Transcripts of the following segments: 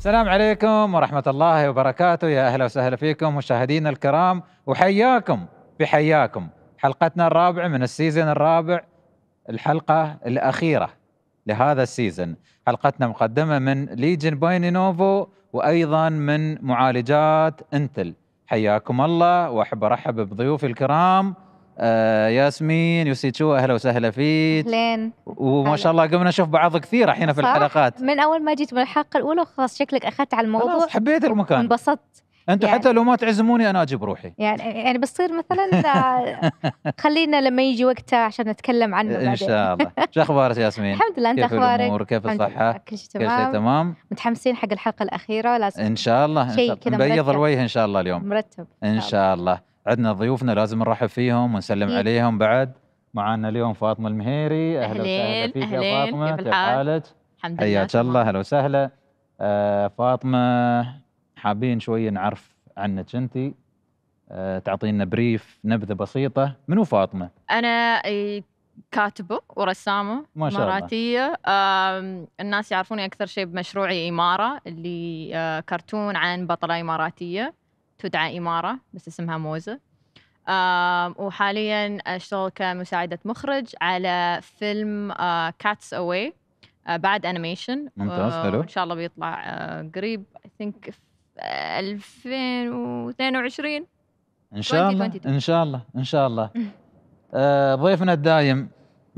السلام عليكم ورحمة الله وبركاته يا أهلا وسهلا فيكم مشاهدينا الكرام وحياكم بحياكم حلقتنا الرابعة من السيزن الرابع الحلقة الأخيرة لهذا السيزن حلقتنا مقدمة من ليجن باين نوفو وأيضا من معالجات انتل حياكم الله وأحب أرحب بضيوفي الكرام آه، ياسمين ياسمين شو اهلا وسهلا فيك اهلين وما شاء الله قمنا نشوف بعض كثير الحين في الحلقات من اول ما جيت من الحلقه الاولى خلاص شكلك اخذت على الموضوع خلاص حبيت المكان انبسطت انتم يعني حتى لو ما تعزموني انا اجيب روحي يعني يعني بتصير مثلا آه، خلينا لما يجي وقتها عشان نتكلم عنه بعدين ان شاء الله شو اخبارك ياسمين الحمد لله انت اخبارك الامور كيف الصحه كل شيء تمام كل شيء تمام متحمسين حق الحلقه الاخيره لازم ان شاء الله شيء كذا الوجه ان شاء الله اليوم مرتب ان شاء الله عندنا ضيوفنا لازم نرحب فيهم ونسلم إيه؟ عليهم بعد معانا اليوم فاطمه المهيري اهلا وسهلا فيك يا فاطمه كيف حالك؟ الحمد لله حياك الله اهلا وسهلا آه فاطمه حابين شوي نعرف عنك انت آه تعطينا بريف نبذه بسيطه منو فاطمه؟ انا كاتبه ورسامه ما شاء الله اماراتيه آه الناس يعرفوني اكثر شيء بمشروعي اماره اللي آه كرتون عن بطله اماراتيه تدعى إمارة بس اسمها موزة وحاليا أشتغل كمساعدة مخرج على فيلم كاتس آه، أواي آه، بعد أنيميشن ممتاز حلو آه، إن شاء الله بيطلع قريب أي ثينك 2022 ان شاء الله ان شاء الله ان شاء الله ضيفنا الدايم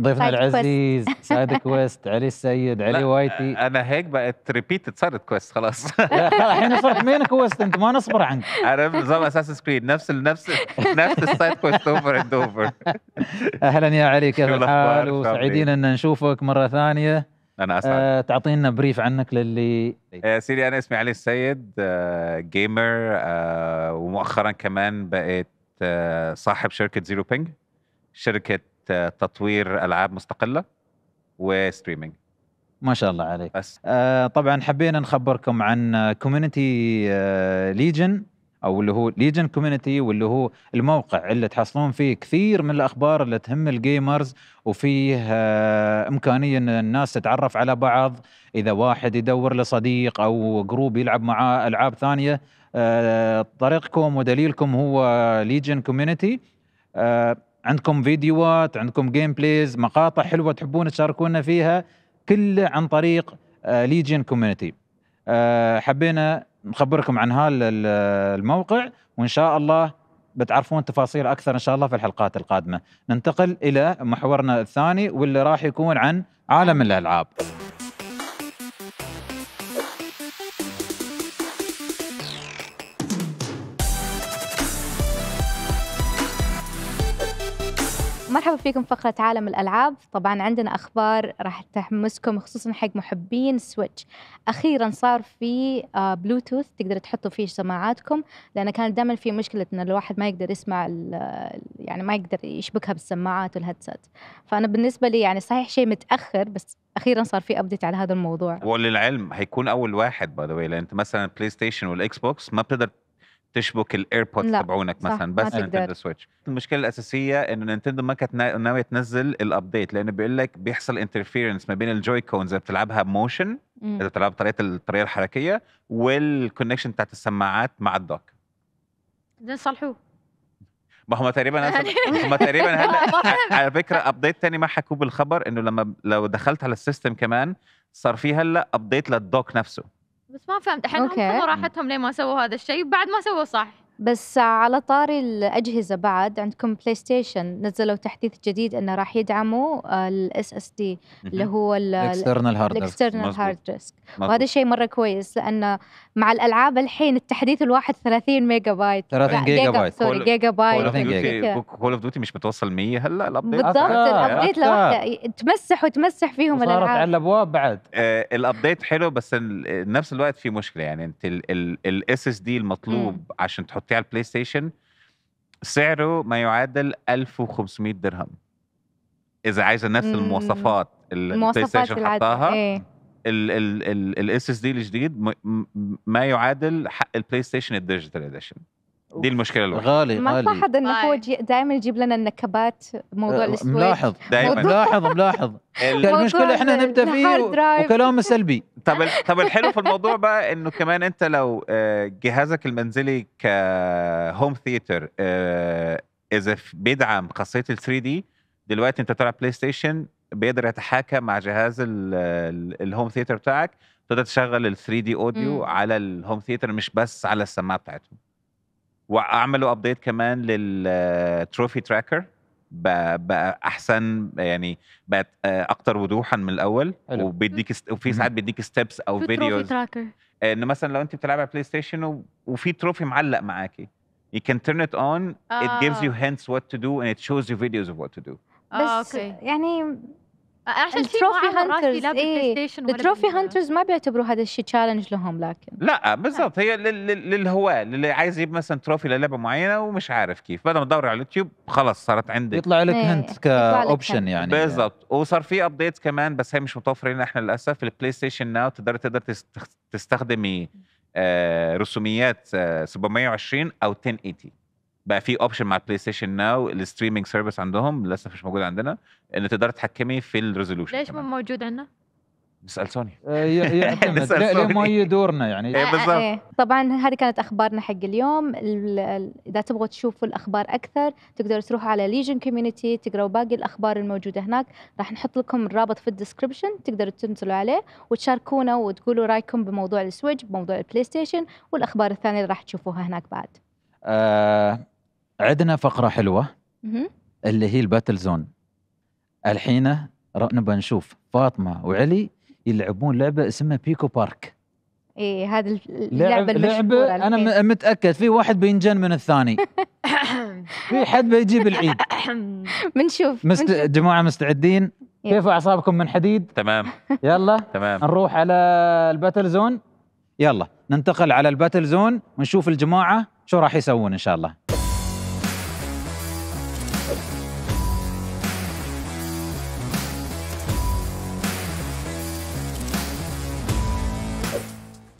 ضيفنا العزيز سعد كويست علي السيد علي وايتي انا هيك بقت ريبيتد صارت كويست خلاص الحين صرت مين كويست انت ما نصبر عنك انا نظام اساس سكرين نفس نفس نفس السايد كويست اوفر اند اوفر اهلا يا علي كيف الحال وسعيدين ان نشوفك مره ثانيه انا اسعد أه تعطينا بريف عنك للي سيدي انا اسمي علي السيد أه جيمر أه ومؤخرا كمان بقيت أه صاحب شركه زيرو بينج شركه تطوير العاب مستقله وستريمينج ما شاء الله عليك بس. آه طبعا حبينا نخبركم عن كوميونتي آه ليجن او اللي هو ليجن كوميونتي واللي هو الموقع اللي تحصلون فيه كثير من الاخبار اللي تهم الجيمرز وفيه آه امكانيه ان الناس تتعرف على بعض اذا واحد يدور لصديق او جروب يلعب معاه العاب ثانيه آه طريقكم ودليلكم هو ليجن كوميونتي آه عندكم فيديوهات عندكم جيم بليز مقاطع حلوه تحبون تشاركونا فيها كله عن طريق ليجن آه، كوميونتي آه، حبينا نخبركم عن هالموقع آه، وان شاء الله بتعرفون تفاصيل اكثر ان شاء الله في الحلقات القادمه ننتقل الى محورنا الثاني واللي راح يكون عن عالم الالعاب مرحبا فيكم فقرة عالم الألعاب طبعا عندنا أخبار راح تحمسكم خصوصا حق محبين سويتش أخيرا صار في بلوتوث آه، تقدر تحطوا فيه سماعاتكم لأن كانت دائما في مشكلة أن الواحد ما يقدر يسمع يعني ما يقدر يشبكها بالسماعات والهيدسات فأنا بالنسبة لي يعني صحيح شيء متأخر بس اخيرا صار في ابديت على هذا الموضوع وللعلم هيكون اول واحد باي ذا لان انت مثلا بلاي ستيشن والاكس بوكس ما بتقدر تشبك الايربود تبعونك مثلا بس نينتندو سويتش المشكله الاساسيه انه نينتندو ما كانت ناويه تنزل الابديت لانه بيقول لك بيحصل انترفيرنس ما بين الجوي كونز اذا بتلعبها بموشن اذا بتلعبها بطريقه الطريقه الحركيه والكونكشن بتاعت السماعات مع الدوك بدنا نصلحوه ما هم تقريبا هم تقريبا هلا على فكره ابديت تاني ما حكوا بالخبر انه لما لو دخلت على السيستم كمان صار في هلا ابديت للدوك نفسه بس ما فهمت الحين هم خذوا راحتهم ليه ما سووا هذا الشيء بعد ما سووا صح بس على طاري الأجهزة بعد عندكم بلاي ستيشن نزلوا تحديث جديد إنه راح يدعموا آه، الاس اس دي اللي هو الاكسترنال هارد الاكسترنال هارد ديسك وهذا شيء مرة كويس لأنه مع الألعاب الحين التحديث الواحد 30 ميجا بايت 30 جيجا بايت سوري جيجا بايت كول اوف ديوتي مش متوصل 100 هلا الابديت بالضبط الابديت لوحده تمسح وتمسح فيهم الألعاب صارت على الأبواب بعد آه، الابديت حلو بس نفس الوقت في مشكلة يعني أنت الاس اس دي المطلوب عشان تحط بتاع البلاي ستيشن سعره ما يعادل 1500 درهم اذا عايزه نفس المواصفات اللي البلاي ستيشن حطاها الاس اس دي الجديد ما يعادل حق البلاي ستيشن الديجيتال اديشن دي المشكله الوحيده غالي غالي ما صح انه هو دائما يجيب لنا النكبات موضوع أه، السويد ملاحظ دائما ملاحظ ملاحظ يعني المشكله احنا نبدا فيه وكلام سلبي طب طب الحلو في الموضوع بقى انه كمان انت لو آه، جهازك المنزلي كهوم آه، ثيتر اذا بيدعم خاصيه ال 3 دي دلوقتي انت تلعب بلاي ستيشن بيقدر يتحاكى مع جهاز الهوم ثيتر بتاعك تقدر تشغل ال 3 دي اوديو على الهوم ثيتر مش بس على السماعه بتاعتهم وعملوا ابديت كمان للتروفي تراكر بقى, احسن يعني بقت آه، اكتر وضوحا من الاول حلو. وبيديك ست... وفي ساعات بيديك ستيبس او فيديوز انه مثلا لو انت بتلعب على بلاي ستيشن و... وفي تروفي معلق معاكي you can turn it on آه. it gives آه. you hints what to do and it shows you videos of what to do آه، بس أوكي. يعني عشان التروفي هانترز ايه التروفي هانترز ما بيعتبروا هذا الشيء تشالنج لهم لكن لا بالضبط هي للهواة اللي عايز يجيب مثلا تروفي للعبه معينه ومش عارف كيف بدل ما تدور على اليوتيوب خلاص صارت عندك يطلع لك هنت إيه، كاوبشن يعني بالضبط وصار في ابديتس كمان بس هي مش متوفره لنا احنا للاسف البلاي ستيشن ناو تقدر تقدر تستخدمي آه، رسوميات 720 آه، او 1080 بقى في اوبشن مع البلاي ستيشن ناو الستريمنج سيرفيس عندهم لسه مش موجود عندنا ان تقدري تتحكمي في الريزولوشن ليش ما موجود عندنا؟ آه، نسال سوني سوني ما يدورنا يعني إيه، آه، آه، بالضبط طبعا هذه كانت اخبارنا حق اليوم اذا تبغوا تشوفوا الاخبار اكثر تقدروا تروحوا على ليجن كوميونتي تقراوا باقي الاخبار الموجوده هناك راح نحط لكم الرابط في الديسكربشن تقدروا تنزلوا عليه وتشاركونا وتقولوا رايكم بموضوع السويتش بموضوع البلاي ستيشن والاخبار الثانيه اللي راح تشوفوها هناك بعد عدنا فقره حلوه اللي هي الباتل زون الحين نبغى نشوف فاطمه وعلي يلعبون لعبه اسمها بيكو بارك ايه هذا اللعبه لعب لعبه انا متاكد في واحد بينجن من الثاني في حد بيجيب العيد بنشوف مست... جماعه مستعدين كيف اعصابكم من حديد تمام يلا تمام نروح على الباتل زون يلا ننتقل على الباتل زون ونشوف الجماعه شو راح يسوون ان شاء الله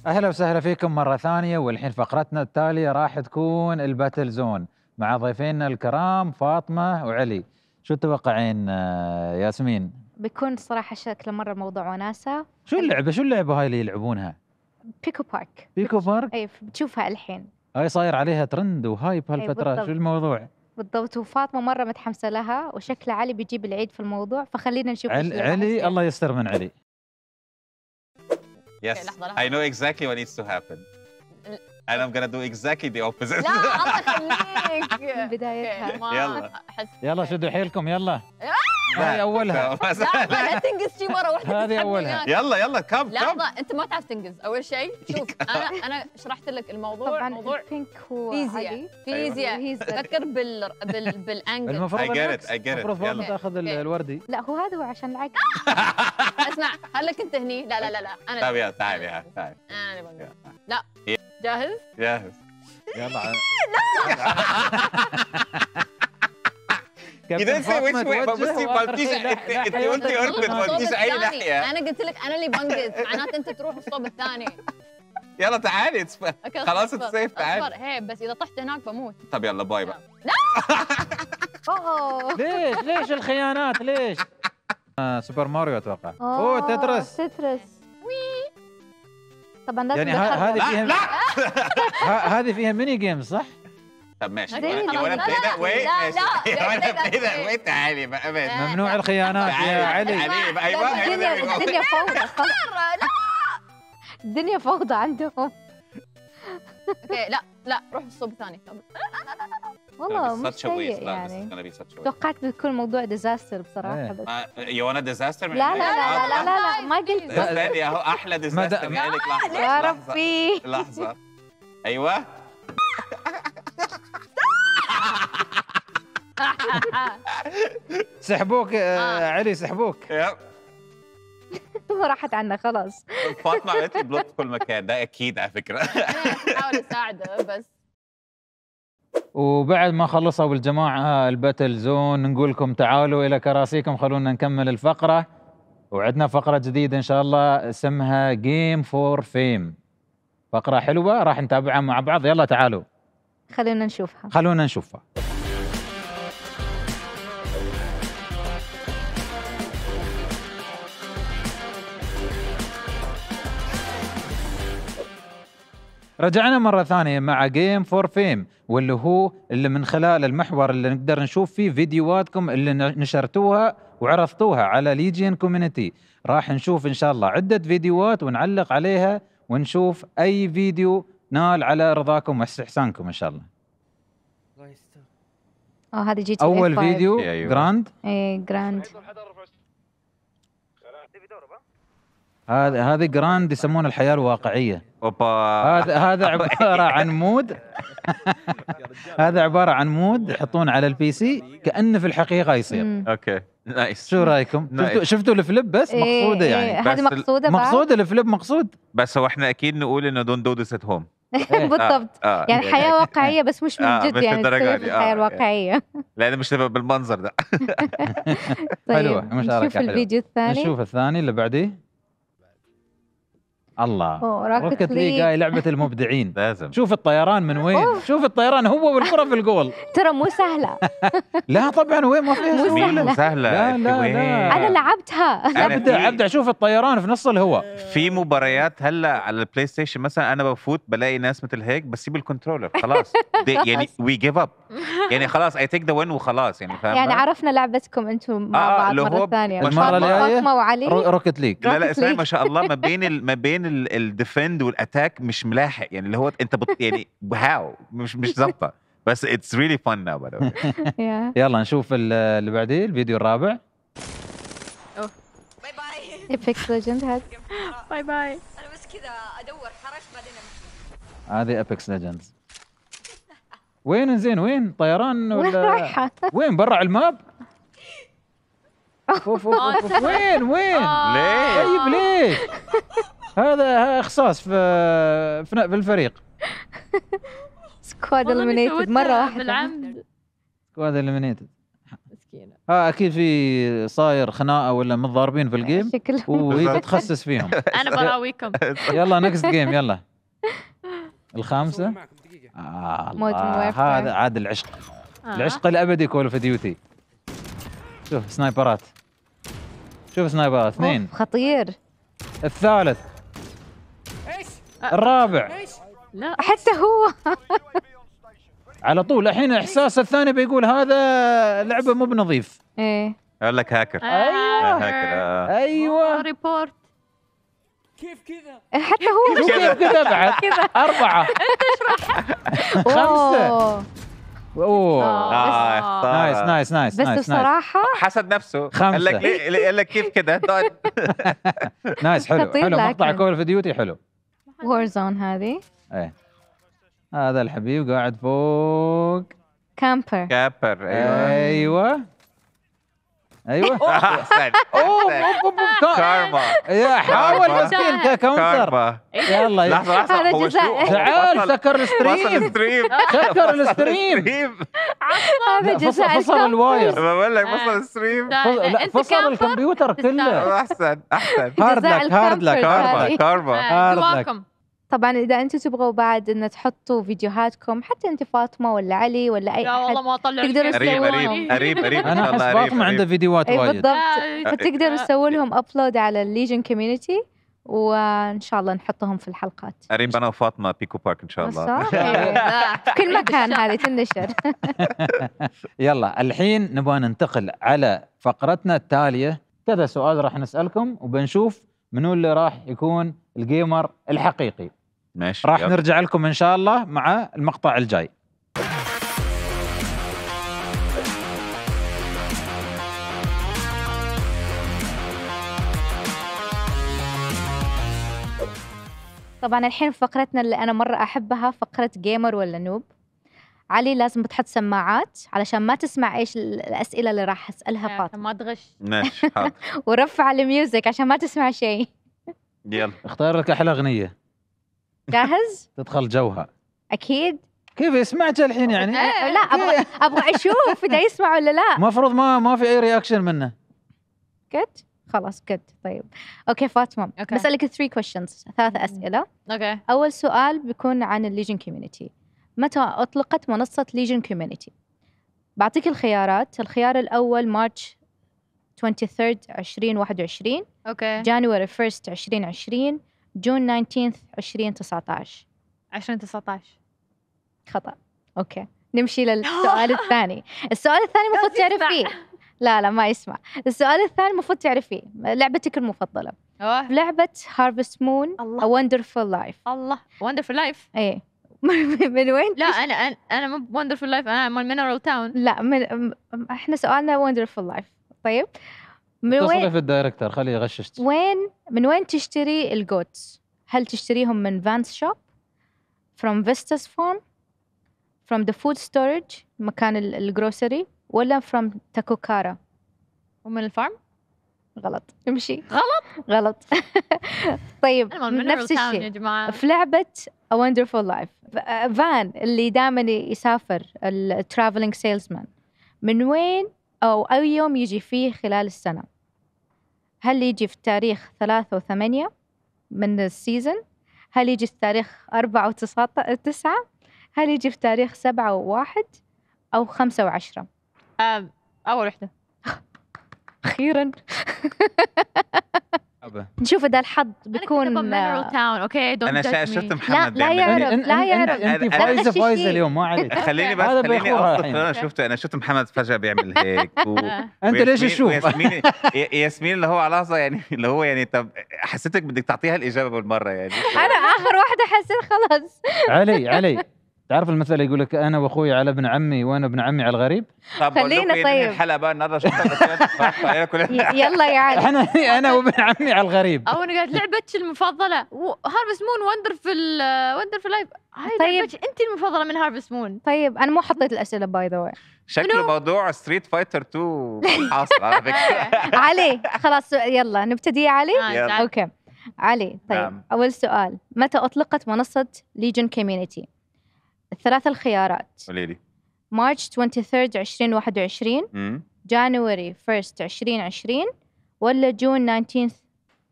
اهلا وسهلا فيكم مره ثانيه والحين فقرتنا التاليه راح تكون الباتل زون مع ضيفينا الكرام فاطمه وعلي شو تتوقعين آه، ياسمين بيكون صراحه شكله مره موضوع وناسه شو اللعبه شو اللعبه هاي اللي يلعبونها بيكو بارك بيكو بارك اي بتشوفها الحين هاي صاير عليها ترند وهايب إيه، هالفتره شو الموضوع بالضبط وفاطمه مره متحمسه لها وشكل علي بيجيب العيد في الموضوع فخلينا نشوف علي, علي الله يستر من علي Yes. I know exactly what needs to happen. Uh, and I'm gonna do exactly the opposite. لا الله يخليك بدايتها يلا يلا شدوا حيلكم يلا هذه اولها لا لا تنقز شي مره واحده هذه اولها يلا يلا كم كم لحظه انت ما تعرف تنقز اول شيء شوف انا انا شرحت لك الموضوع طبعا موضوع هو فيزياء أيوة. فيزياء تذكر بال بال بالانجل المفروض المفروض تاخذ الوردي لا هو هذا هو عشان العقل اسمع هل كنت هني لا لا لا لا انا طيب يلا تعال طيب، يا طيب. انا لا جاهز جاهز يلا لا كابتن you didn't ويت بصي بلطيش انت قلتي ايركوت بلطيش اي ناحيه انا قلت لك انا اللي بنجز معناته انت تروح الصوب الثاني يلا تعالي خلاص اتسيف تعالي هي بس اذا طحت هناك بموت طب يلا باي بقى لا اوه ليش ليش الخيانات ليش؟ آه، سوبر ماريو اتوقع اوه تترس تترس وي طبعا لازم يعني هذه فيها لا هذه فيها ميني جيمز صح؟ طب ماشي وانا ابتدى كده وماشي يا ولد كده طيب، طيب، طيب، تعالي بقى ماشي ممنوع الخيانات يا علي علي بقى ايوه الدنيا الدنيا فوضى الدنيا فوضى عندهم اوكي لا لا روح الصوب ثاني والله مش سيء يعني توقعت بيكون الموضوع ديزاستر بصراحه إيه. بس يو انا ديزاستر لا لا لا لا لا ما قلت ثاني اهو احلى ديزاستر يا ربي لحظه ايوه سحبوك آه،, آه. علي سحبوك يب راحت عنا خلاص فاطمه عملت لي بلوك في كل مكان ده اكيد على فكره بحاول اساعده بس وبعد ما خلصوا الجماعه الباتل زون نقول لكم تعالوا الى كراسيكم خلونا نكمل الفقره وعندنا فقره جديده ان شاء الله اسمها جيم فور فيم فقره حلوه راح نتابعها مع بعض يلا تعالوا خلونا نشوفها خلونا نشوفها رجعنا مرة ثانية مع جيم فور فيم واللي هو اللي من خلال المحور اللي نقدر نشوف فيه فيديوهاتكم اللي نشرتوها وعرضتوها على ليجين كوميونتي راح نشوف إن شاء الله عدة فيديوهات ونعلق عليها ونشوف أي فيديو نال على رضاكم واستحسانكم إن شاء الله اه هذه جي تي اول فيديو جراند اي جراند هذا هذه جراند يسمونها الحياه الواقعيه اوبا هذا هذا عباره عن مود هذا عباره عن مود يحطون على البي سي كانه في الحقيقه يصير اوكي نايس شو رايكم؟ شفتوا شفتوا الفليب بس إيه، مقصوده إيه. يعني هذه مقصوده مقصوده الفليب مقصود بس هو احنا اكيد نقول انه دون دو ات هوم بالضبط آه، آه، يعني إيه. حياه واقعيه بس مش من آه، جد يعني الدرجه دي الحياه الواقعيه لا مش تبقى بالمنظر ده طيب، حلوه حلوه نشوف الفيديو الثاني نشوف الثاني اللي بعديه الله روكت ليج هاي لعبه المبدعين لازم شوف الطيران من وين أوه. شوف الطيران هو والكره في الجول ترى مو سهله لا طبعا وين ما فيها مو سهله مو سهله لا لا, لا. انا لعبتها ابدع ابدع شوف الطيران في نص الهواء في مباريات هلا على البلاي ستيشن مثلا انا بفوت بلاقي ناس مثل هيك بسيب الكنترولر خلاص يعني وي جيف اب يعني خلاص اي تيك ذا وين وخلاص يعني فاهم يعني عرفنا لعبتكم انتم مع آه بعض مره ثانيه المره الجايه فاطمه وعلي روكت ليج لا لا اسمعي ما شاء الله ما بين ما بين الديفند والاتاك مش ملاحق يعني اللي هو انت بط يعني هاو مش مش ظابطه بس اتس ريلي فن ناو يلا نشوف اللي بعديه الفيديو الرابع باي باي ايبكس ليجند هذا باي باي انا بس كذا ادور خرجت بعدين هذه ايبكس ليجندز وين زين وين طيران ولا رايحة وين برا على الماب؟ أوف أوف آه. وين وين؟ آه. ليه؟ طيب ليه؟ هذا اخصاص في في الفريق سكواد المينيتد مرة واحدة بالعمد سكواد المينيتد مسكينة اه اكيد في صاير خناقة ولا متضاربين في الجيم وهي بتخسس فيهم انا براويكم يلا نكست جيم يلا الخامسة آه هذا عاد العشق آه. العشق الابدي كول اوف ديوتي شوف سنايبرات شوف سنايبرات اثنين خطير الثالث ايش الرابع ايش لا حتى هو على طول الحين احساس الثاني بيقول هذا لعبه مو بنظيف ايه قال لك هاكر آه. ايوه هاكر آه. ايوه ريبورت آه، كيف كذا؟ حتى هو كيف كذا بعد؟ أربعة أنت اشرحها خمسة اوه آه. آه، نايس نايس نايس نايس بس الصراحة حسد نفسه قال لك قال لك كيف كذا طيب. نايس حلو حلو مقطع كول اوف ديوتي حلو وور زون هذه ايه هذا الحبيب قاعد فوق كامبر كامبر ايوه, أيوة. ايوه اوه طيب. كارما يا حاول مسكين ككونتر يلا لحظه لحظه هو تعال سكر الستريم سكر الستريم هذا جزاء فصل الواير بقول لك فصل آه. الستريم فصل الكمبيوتر كله احسن احسن هارد لك هارد لك كارما كارما آه، هارد لك طبعا إذا أنتم تبغوا بعد إن تحطوا فيديوهاتكم حتى أنت فاطمة ولا علي ولا أي لا والله ما أطلع تقدروا قريب قريب قريب أنا أحس فاطمة عندها فيديوهات وايد بالضبط فتقدروا تسووا لهم أبلود على الليجن كوميونتي وان شاء الله نحطهم في الحلقات قريب انا وفاطمه بيكو بارك ان شاء الله إيه، في كل مكان هذه تنشر يلا الحين نبغى ننتقل على فقرتنا التاليه كذا سؤال راح نسالكم وبنشوف منو اللي راح يكون الجيمر الحقيقي ماشي راح يب. نرجع لكم ان شاء الله مع المقطع الجاي طبعا الحين فقرتنا اللي انا مره احبها فقره جيمر ولا نوب علي لازم بتحط سماعات علشان ما تسمع ايش الاسئله اللي راح اسالها فاطمه ما تغش ماشي ورفع الميوزك عشان ما تسمع شيء يلا اختار لك احلى اغنيه جاهز؟ تدخل جوها اكيد كيف سمعت الحين يعني؟ إيه. لا ابغى إيه. ابغى اشوف اذا يسمع ولا لا المفروض ما ما في اي رياكشن منه جد؟ خلاص جد طيب اوكي فاطمه أوكي. بسالك 3 كويشنز ثلاث اسئله اوكي اول سؤال بيكون عن الليجن كوميونتي متى اطلقت منصه ليجن كوميونتي؟ بعطيك الخيارات الخيار الاول مارتش 23 2021 اوكي جانوري 1 2020 جون 19 2019 2019 خطأ أوكي نمشي للسؤال الثاني السؤال الثاني المفروض تعرفيه لا لا ما يسمع السؤال الثاني المفروض تعرفيه لعبتك المفضلة أوه. لعبة هارفست مون الله وندرفول لايف الله وندرفول لايف ايه من وين لا انا انا انا مو وندرفول لايف انا مال مينرال تاون لا من احنا سؤالنا وندرفول لايف طيب من وين في الدايركتر خليه يغشش وين من وين تشتري الجوتس هل تشتريهم من فانس شوب فروم فيستاس فارم فروم ذا فود ستورج مكان الجروسري ولا فروم تاكوكارا ومن الفارم غلط امشي غلط غلط طيب نفس الشيء في لعبة A Wonderful Life فان آه، اللي دائما يسافر الترافلينج سيلزمان من وين او اي يوم يجي فيه خلال السنة هل يجي في تاريخ ثلاثة وثمانية من السيزن هل يجي في تاريخ أربعة وتسعة هل يجي في تاريخ سبعة وواحد أو خمسة وعشرة أول وحدة أخيرا صعبه نشوف اذا الحظ بيكون آه، انا تاون اوكي انا شفت محمد لا لا يعرف لا يعرف انت فايزه فايزه اليوم ما عليك خليني بس خليني اوصف انا شفته انا شفت محمد فجاه بيعمل هيك آه. انت ليش تشوف ياسمين ياسمين اللي هو على لحظه يعني اللي هو يعني طب حسيتك بدك تعطيها الاجابه بالمره يعني انا اخر واحده حسيت خلص علي علي تعرف المثل يقول لك انا واخوي على ابن عمي وانا ابن عمي على الغريب طب خلينا إيه، طيب الحلبه نرى يلا يا علي احنا انا وابن عمي على الغريب او انا لعبتك المفضله هارفست مون وندرفل وندرفل لايف هاي طيب انت المفضله من هارفست مون طيب انا مو حطيت الاسئله باي ذا واي شكل موضوع ستريت فايتر 2 حاصل على فكره علي خلاص يلا نبتدي يا علي آه، اوكي علي طيب نعم. اول سؤال متى اطلقت منصه ليجن كوميونتي الثلاث الخيارات قولي لي مارش 23 2021 امم جانوري 1 2020 ولا جون 19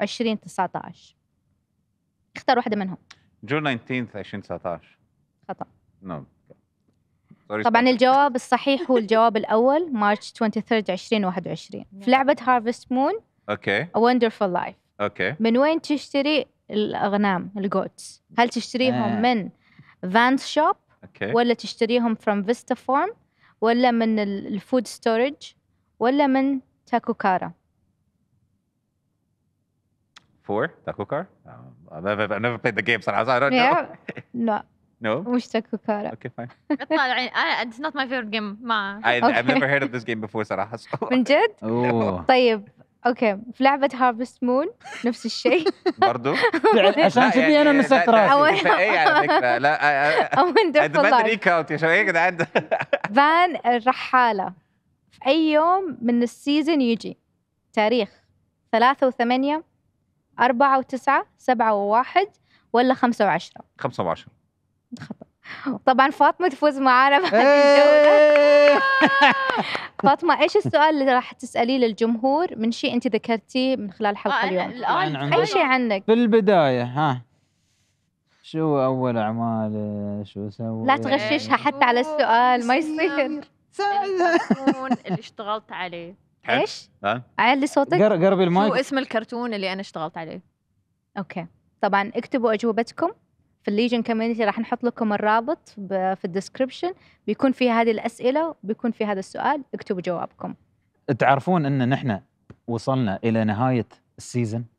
2019 اختار واحدة منهم جون 19 2019 خطأ نعم no. طبعا الجواب الصحيح هو الجواب الأول مارش 23 2021 في لعبة هارفست مون اوكي وندرفول لايف اوكي من وين تشتري الأغنام الجوتس؟ هل تشتريهم آه. من فانس شوب أوكي. ولا تشتريهم from Vista فورم ولا من الفود ستورج ولا من تاكوكارا for Takukar? Um, I've, never, I've never played the game, so I don't yeah. know. no. No? مش تاكوكارا. Okay, fine. اطلع العين. It's not my favorite game. ما. I, I've never heard of this game before صراحة. من جد؟ طيب اوكي في لعبة هارفست مون نفس الشيء برضو عشان كذي يعني انا مسكت راسي اول إيه على فكرة لا آه، آه، اول ريك اوت يا شباب ايه يا جدعان فان الرحالة في اي يوم من السيزون يجي تاريخ ثلاثة وثمانية أربعة وتسعة سبعة وواحد ولا خمسة وعشرة خمسة وعشرة خطأ طبعا فاطمة تفوز معانا بهذه إيه! الجولة فاطمه ايش السؤال اللي راح تساليه للجمهور من شيء انت ذكرتيه من خلال آه، حلقه اليوم اي شيء عنك في البدايه ها شو اول اعمال شو سوى لا تغششها إيه. حتى على السؤال ما يصير الكرتون اللي اشتغلت عليه ايش؟ عالي صوتك قربي المايك شو اسم الكرتون اللي انا اشتغلت عليه؟ اوكي طبعا اكتبوا اجوبتكم في الليجن كوميونتي راح نحط لكم الرابط في الديسكربشن بيكون في هذه الاسئله وبيكون في هذا السؤال اكتبوا جوابكم تعرفون ان نحن وصلنا الى نهايه السيزون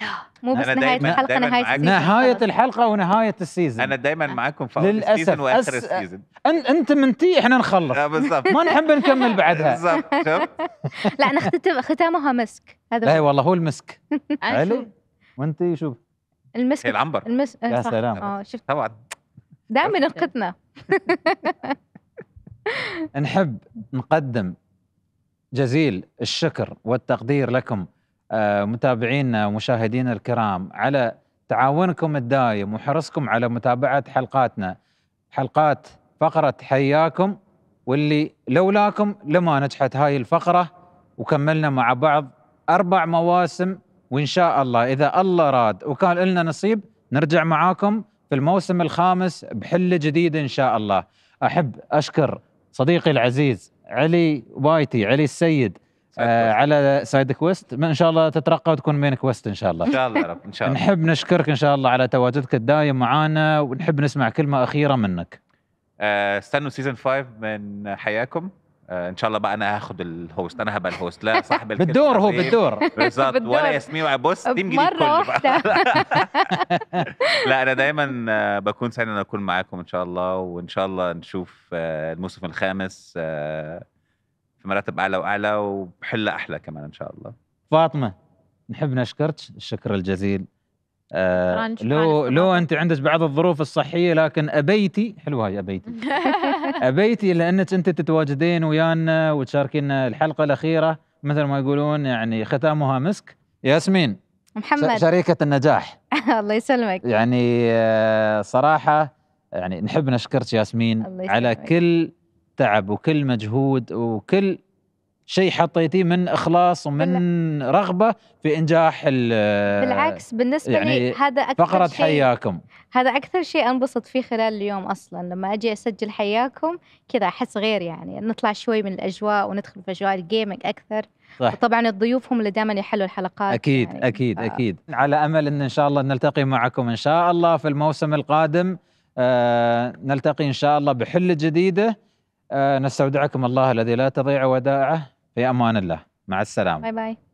لا مو بس نهاية الحلقة نهاية السيزن نهاية الحلقة ونهاية السيزون انا دايما آه. معاكم في السيزن السيزون واخر السيزن السيزون أن... انت منتي احنا نخلص آه، بالضبط ما نحب نكمل بعدها بالضبط لا انا ختامها مسك هذا لا إيه، والله هو المسك آه، حلو وانت شوف المسك هي العنبر المس... آه، يا صح. سلام اه شفت طبعا دائما من نحب نقدم جزيل الشكر والتقدير لكم آه، متابعينا ومشاهدينا الكرام على تعاونكم الدايم وحرصكم على متابعة حلقاتنا حلقات فقرة حياكم واللي لولاكم لما نجحت هاي الفقرة وكملنا مع بعض أربع مواسم وان شاء الله اذا الله راد وكان لنا نصيب نرجع معاكم في الموسم الخامس بحله جديده ان شاء الله احب اشكر صديقي العزيز علي وايتي علي السيد آه على سايد كويست ان شاء الله تترقى وتكون مين كويست ان شاء الله ان شاء الله يا رب ان شاء الله نحب نشكرك ان شاء الله على تواجدك الدايم معانا ونحب نسمع كلمه اخيره منك آه، استنوا سيزون 5 من حياكم آه، ان شاء الله بقى انا هاخد الهوست انا هبقى الهوست لا صاحب بالدور هو بالدور بالظبط ولا ياسمين بص تيم آه، جديد مره كله واحده لا انا دايما آه، بكون سعيد ان اكون معاكم ان شاء الله وان شاء الله نشوف الموسم الخامس في مراتب اعلى واعلى وبحله احلى كمان ان شاء الله فاطمه نحب نشكرك الشكر الجزيل آه لو لو انت عندك بعض الظروف الصحيه لكن ابيتي حلوه هاي ابيتي ابيتي لانك انت تتواجدين ويانا وتشاركين الحلقه الاخيره مثل ما يقولون يعني ختامها مسك ياسمين محمد شريكه النجاح الله يسلمك يعني آه، صراحه يعني نحب نشكرك ياسمين على كل تعب وكل مجهود وكل شيء حطيتيه من اخلاص ومن رغبه في انجاح بالعكس بالنسبه يعني لي هذا اكثر فقره شيء حياكم هذا اكثر شيء انبسط فيه خلال اليوم اصلا لما اجي اسجل حياكم كذا احس غير يعني نطلع شوي من الاجواء وندخل في اجواء الجيمنج اكثر صح. وطبعا الضيوف هم اللي دائما يحلوا الحلقات اكيد يعني اكيد ف... آه. اكيد على امل ان ان شاء الله نلتقي معكم ان شاء الله في الموسم القادم آه نلتقي ان شاء الله بحله جديده آه نستودعكم الله الذي لا تضيع ودائعه في امان الله مع السلامه باي باي